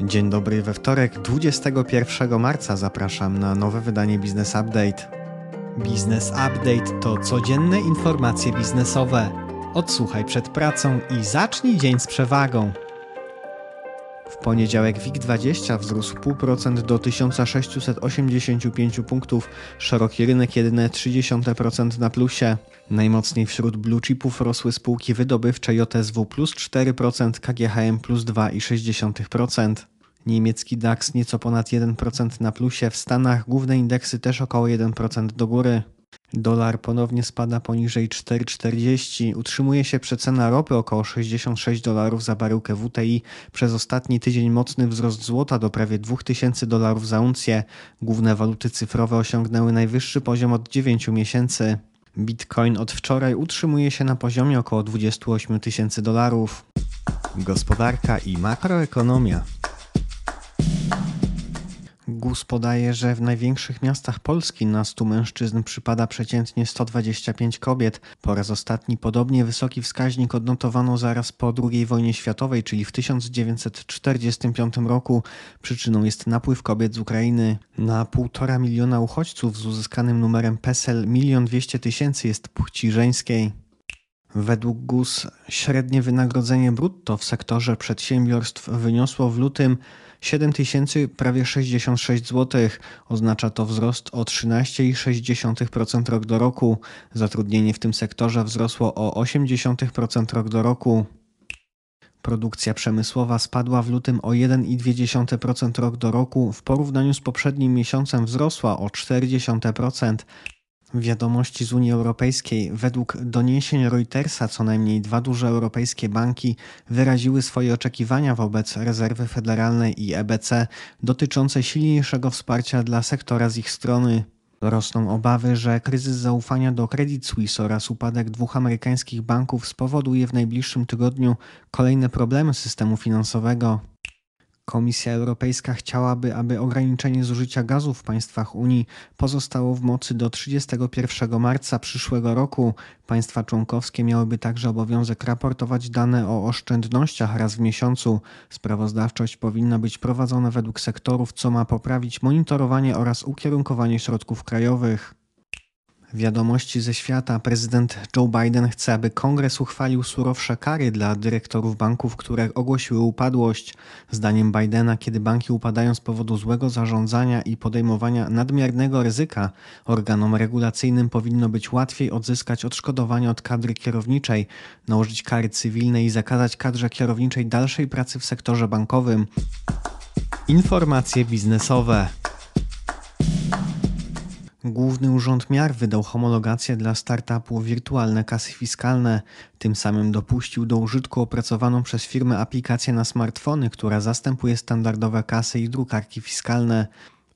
Dzień dobry, we wtorek 21 marca zapraszam na nowe wydanie Business Update. Business Update to codzienne informacje biznesowe. Odsłuchaj przed pracą i zacznij dzień z przewagą. Poniedziałek WIG20 wzrósł 0,5% do 1685 punktów, szeroki rynek jedyne 0,3% na plusie. Najmocniej wśród blue chipów rosły spółki wydobywcze JSW plus 4%, KGHM plus 2,6%. Niemiecki DAX nieco ponad 1% na plusie, w Stanach główne indeksy też około 1% do góry. Dolar ponownie spada poniżej 4,40. Utrzymuje się przecena ropy około 66 dolarów za baryłkę WTI. Przez ostatni tydzień mocny wzrost złota do prawie 2000 dolarów za uncję. Główne waluty cyfrowe osiągnęły najwyższy poziom od 9 miesięcy. Bitcoin od wczoraj utrzymuje się na poziomie około 28 tysięcy dolarów. Gospodarka i makroekonomia. GUS podaje, że w największych miastach Polski na 100 mężczyzn przypada przeciętnie 125 kobiet. Po raz ostatni podobnie wysoki wskaźnik odnotowano zaraz po II wojnie światowej, czyli w 1945 roku. Przyczyną jest napływ kobiet z Ukrainy. Na 1,5 miliona uchodźców z uzyskanym numerem PESEL 1 200 tysięcy jest płci żeńskiej. Według GUS średnie wynagrodzenie brutto w sektorze przedsiębiorstw wyniosło w lutym 7000 prawie 66 zł. Oznacza to wzrost o 13,6% rok do roku. Zatrudnienie w tym sektorze wzrosło o 0,8% rok do roku. Produkcja przemysłowa spadła w lutym o 1,2% rok do roku, w porównaniu z poprzednim miesiącem wzrosła o 0,4%. Wiadomości z Unii Europejskiej. Według doniesień Reutersa co najmniej dwa duże europejskie banki wyraziły swoje oczekiwania wobec rezerwy federalnej i EBC dotyczące silniejszego wsparcia dla sektora z ich strony. Rosną obawy, że kryzys zaufania do Credit Suisse oraz upadek dwóch amerykańskich banków spowoduje w najbliższym tygodniu kolejne problemy systemu finansowego. Komisja Europejska chciałaby, aby ograniczenie zużycia gazu w państwach Unii pozostało w mocy do 31 marca przyszłego roku. Państwa członkowskie miałyby także obowiązek raportować dane o oszczędnościach raz w miesiącu. Sprawozdawczość powinna być prowadzona według sektorów, co ma poprawić monitorowanie oraz ukierunkowanie środków krajowych. Wiadomości ze świata. Prezydent Joe Biden chce, aby kongres uchwalił surowsze kary dla dyrektorów banków, które ogłosiły upadłość. Zdaniem Bidena, kiedy banki upadają z powodu złego zarządzania i podejmowania nadmiernego ryzyka, organom regulacyjnym powinno być łatwiej odzyskać odszkodowanie od kadry kierowniczej, nałożyć kary cywilne i zakazać kadrze kierowniczej dalszej pracy w sektorze bankowym. Informacje biznesowe. Główny Urząd Miar wydał homologację dla startupu wirtualne kasy fiskalne. Tym samym dopuścił do użytku opracowaną przez firmę aplikację na smartfony, która zastępuje standardowe kasy i drukarki fiskalne.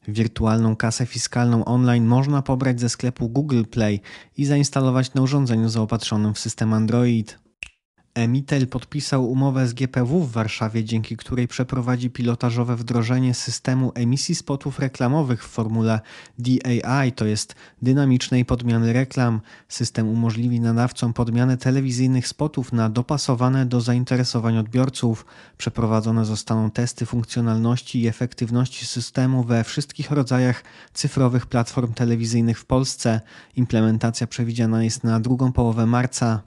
Wirtualną kasę fiskalną online można pobrać ze sklepu Google Play i zainstalować na urządzeniu zaopatrzonym w system Android. Emitel podpisał umowę z GPW w Warszawie, dzięki której przeprowadzi pilotażowe wdrożenie systemu emisji spotów reklamowych w formule DAI, to jest dynamicznej podmiany reklam. System umożliwi nadawcom podmianę telewizyjnych spotów na dopasowane do zainteresowań odbiorców. Przeprowadzone zostaną testy funkcjonalności i efektywności systemu we wszystkich rodzajach cyfrowych platform telewizyjnych w Polsce. Implementacja przewidziana jest na drugą połowę marca.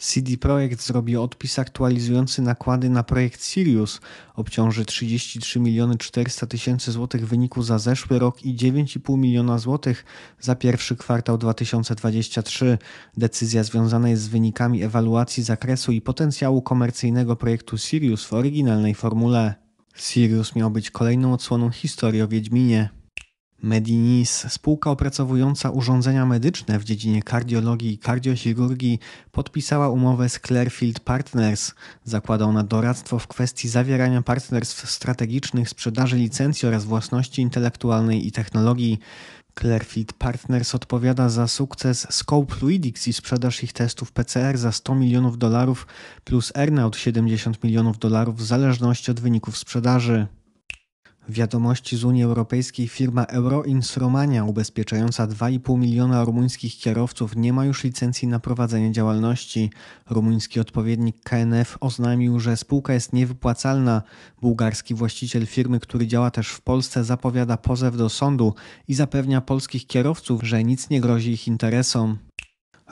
CD Projekt zrobi odpis aktualizujący nakłady na projekt Sirius, obciąży 33 miliony 400 tysięcy złotych w wyniku za zeszły rok i 9,5 miliona złotych za pierwszy kwartał 2023. Decyzja związana jest z wynikami ewaluacji zakresu i potencjału komercyjnego projektu Sirius w oryginalnej formule. Sirius miał być kolejną odsłoną historii o Wiedźminie. Medinis, spółka opracowująca urządzenia medyczne w dziedzinie kardiologii i kardiochirurgii, podpisała umowę z Clearfield Partners. Zakłada ona doradztwo w kwestii zawierania partnerstw strategicznych, sprzedaży licencji oraz własności intelektualnej i technologii. Clearfield Partners odpowiada za sukces Scope Fluidics i sprzedaż ich testów PCR za 100 milionów dolarów plus earnout 70 milionów dolarów w zależności od wyników sprzedaży. Wiadomości z Unii Europejskiej firma Euroins Romania ubezpieczająca 2,5 miliona rumuńskich kierowców nie ma już licencji na prowadzenie działalności. Rumuński odpowiednik KNF oznajmił, że spółka jest niewypłacalna. Bułgarski właściciel firmy, który działa też w Polsce, zapowiada pozew do sądu i zapewnia polskich kierowców, że nic nie grozi ich interesom.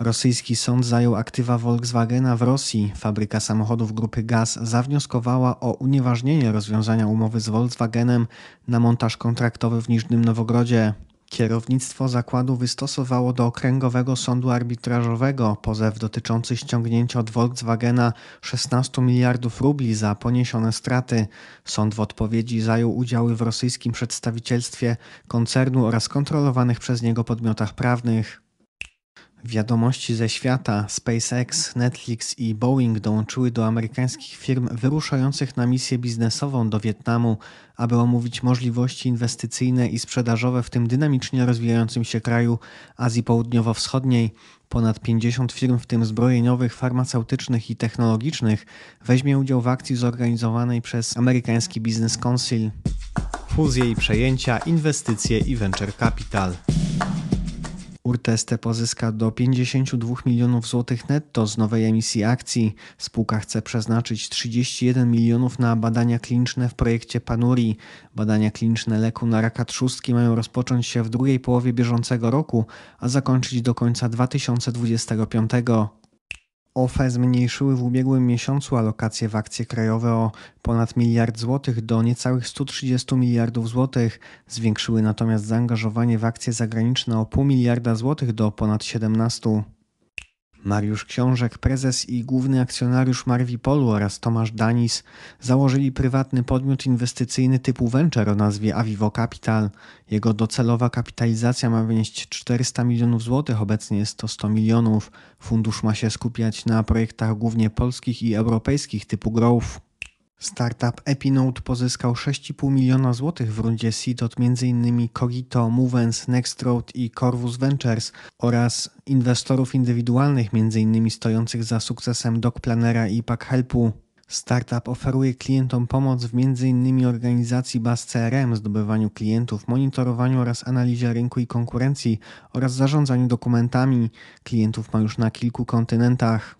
Rosyjski sąd zajął aktywa Volkswagena w Rosji. Fabryka samochodów grupy Gaz zawnioskowała o unieważnienie rozwiązania umowy z Volkswagenem na montaż kontraktowy w Niżnym Nowogrodzie. Kierownictwo zakładu wystosowało do Okręgowego Sądu Arbitrażowego pozew dotyczący ściągnięcia od Volkswagena 16 miliardów rubli za poniesione straty. Sąd w odpowiedzi zajął udziały w rosyjskim przedstawicielstwie koncernu oraz kontrolowanych przez niego podmiotach prawnych. Wiadomości ze świata, SpaceX, Netflix i Boeing dołączyły do amerykańskich firm wyruszających na misję biznesową do Wietnamu, aby omówić możliwości inwestycyjne i sprzedażowe w tym dynamicznie rozwijającym się kraju Azji Południowo-Wschodniej. Ponad 50 firm, w tym zbrojeniowych, farmaceutycznych i technologicznych, weźmie udział w akcji zorganizowanej przez amerykański Business Council. Fuzje i przejęcia, inwestycje i venture capital. Urteste pozyska do 52 milionów złotych netto z nowej emisji akcji. Spółka chce przeznaczyć 31 milionów na badania kliniczne w projekcie Panuri. Badania kliniczne leku na raka trzustki mają rozpocząć się w drugiej połowie bieżącego roku, a zakończyć do końca 2025. OFE zmniejszyły w ubiegłym miesiącu alokacje w akcje krajowe o ponad miliard złotych do niecałych 130 miliardów złotych, zwiększyły natomiast zaangażowanie w akcje zagraniczne o pół miliarda złotych do ponad 17. Mariusz Książek, prezes i główny akcjonariusz Marwi Polu oraz Tomasz Danis założyli prywatny podmiot inwestycyjny typu venture o nazwie Avivo Capital. Jego docelowa kapitalizacja ma wynieść 400 milionów złotych, obecnie jest to 100 milionów. Fundusz ma się skupiać na projektach głównie polskich i europejskich typu growth, Startup Epinote pozyskał 6,5 miliona złotych w rundzie seed od m.in. Cogito, Movens, Nextroad i Corvus Ventures oraz inwestorów indywidualnych m.in. stojących za sukcesem DocPlanera i PackHelpu. Startup oferuje klientom pomoc w m.in. organizacji baz CRM, zdobywaniu klientów, monitorowaniu oraz analizie rynku i konkurencji oraz zarządzaniu dokumentami. Klientów ma już na kilku kontynentach.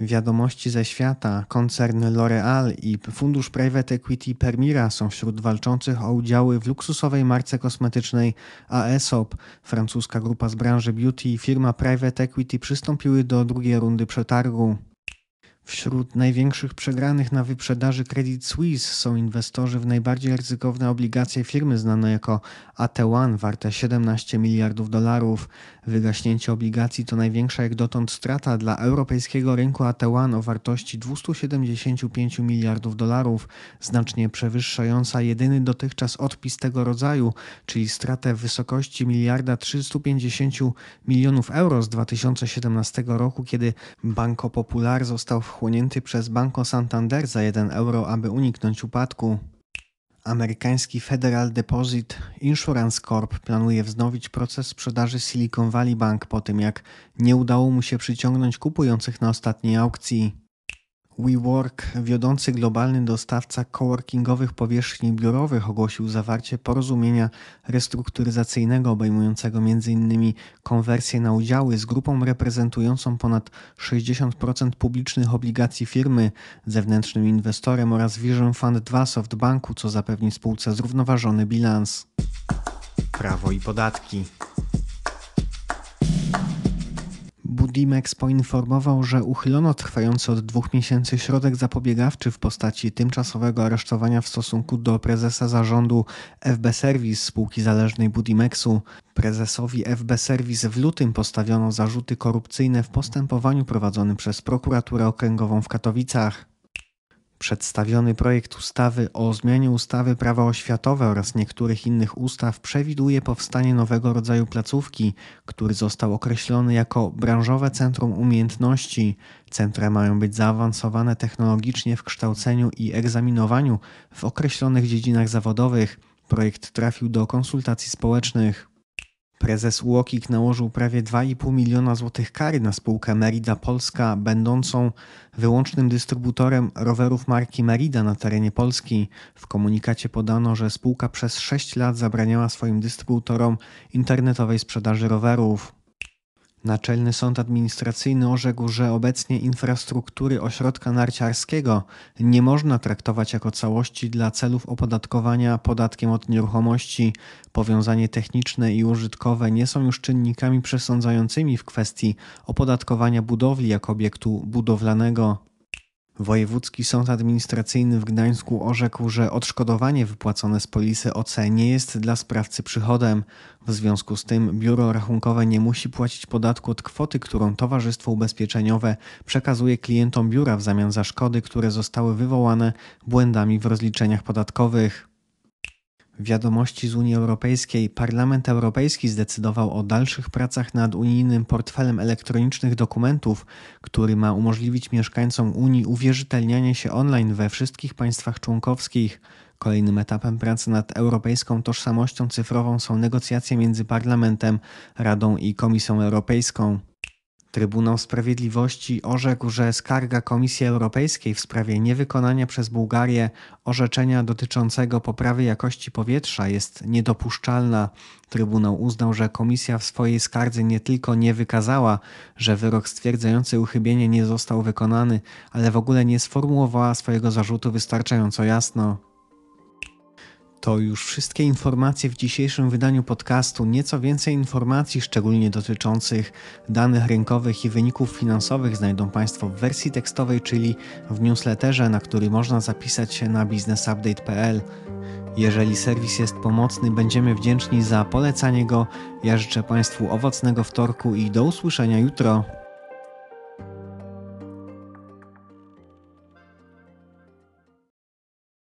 Wiadomości ze świata, koncern L'Oreal i fundusz private equity Permira są wśród walczących o udziały w luksusowej marce kosmetycznej Aesop. Francuska grupa z branży beauty i firma private equity przystąpiły do drugiej rundy przetargu. Wśród największych przegranych na wyprzedaży Credit Suisse są inwestorzy w najbardziej ryzykowne obligacje firmy znane jako AT1 warte 17 miliardów dolarów. Wygaśnięcie obligacji to największa jak dotąd strata dla europejskiego rynku AT1 o wartości 275 miliardów dolarów, znacznie przewyższająca jedyny dotychczas odpis tego rodzaju, czyli stratę w wysokości miliarda 350 milionów euro z 2017 roku, kiedy Banco Popular został w wchłonięty przez Banco Santander za 1 euro, aby uniknąć upadku. Amerykański Federal Deposit Insurance Corp planuje wznowić proces sprzedaży Silicon Valley Bank po tym, jak nie udało mu się przyciągnąć kupujących na ostatniej aukcji. WeWork, wiodący globalny dostawca coworkingowych powierzchni biurowych, ogłosił zawarcie porozumienia restrukturyzacyjnego obejmującego m.in. konwersję na udziały z grupą reprezentującą ponad 60% publicznych obligacji firmy, zewnętrznym inwestorem oraz Vision Fund 2 Softbanku, co zapewni spółce zrównoważony bilans. Prawo i podatki. Budimex poinformował, że uchylono trwający od dwóch miesięcy środek zapobiegawczy w postaci tymczasowego aresztowania w stosunku do prezesa zarządu FB Service spółki zależnej Budimexu. Prezesowi FB Service w lutym postawiono zarzuty korupcyjne w postępowaniu prowadzonym przez prokuraturę okręgową w Katowicach. Przedstawiony projekt ustawy o zmianie ustawy Prawo oświatowe oraz niektórych innych ustaw przewiduje powstanie nowego rodzaju placówki, który został określony jako branżowe centrum umiejętności. Centra mają być zaawansowane technologicznie w kształceniu i egzaminowaniu w określonych dziedzinach zawodowych. Projekt trafił do konsultacji społecznych. Prezes UOKiK nałożył prawie 2,5 miliona złotych kary na spółkę Merida Polska, będącą wyłącznym dystrybutorem rowerów marki Merida na terenie Polski. W komunikacie podano, że spółka przez 6 lat zabraniała swoim dystrybutorom internetowej sprzedaży rowerów. Naczelny Sąd Administracyjny orzekł, że obecnie infrastruktury ośrodka narciarskiego nie można traktować jako całości dla celów opodatkowania podatkiem od nieruchomości. Powiązanie techniczne i użytkowe nie są już czynnikami przesądzającymi w kwestii opodatkowania budowli jako obiektu budowlanego. Wojewódzki Sąd Administracyjny w Gdańsku orzekł, że odszkodowanie wypłacone z polisy OC nie jest dla sprawcy przychodem. W związku z tym biuro rachunkowe nie musi płacić podatku od kwoty, którą towarzystwo ubezpieczeniowe przekazuje klientom biura w zamian za szkody, które zostały wywołane błędami w rozliczeniach podatkowych. Wiadomości z Unii Europejskiej. Parlament Europejski zdecydował o dalszych pracach nad unijnym portfelem elektronicznych dokumentów, który ma umożliwić mieszkańcom Unii uwierzytelnianie się online we wszystkich państwach członkowskich. Kolejnym etapem pracy nad europejską tożsamością cyfrową są negocjacje między Parlamentem, Radą i Komisją Europejską. Trybunał Sprawiedliwości orzekł, że skarga Komisji Europejskiej w sprawie niewykonania przez Bułgarię orzeczenia dotyczącego poprawy jakości powietrza jest niedopuszczalna. Trybunał uznał, że Komisja w swojej skardze nie tylko nie wykazała, że wyrok stwierdzający uchybienie nie został wykonany, ale w ogóle nie sformułowała swojego zarzutu wystarczająco jasno. To już wszystkie informacje w dzisiejszym wydaniu podcastu. Nieco więcej informacji, szczególnie dotyczących danych rynkowych i wyników finansowych, znajdą Państwo w wersji tekstowej, czyli w newsletterze, na który można zapisać się na businessupdate.pl. Jeżeli serwis jest pomocny, będziemy wdzięczni za polecanie go. Ja życzę Państwu owocnego wtorku i do usłyszenia jutro.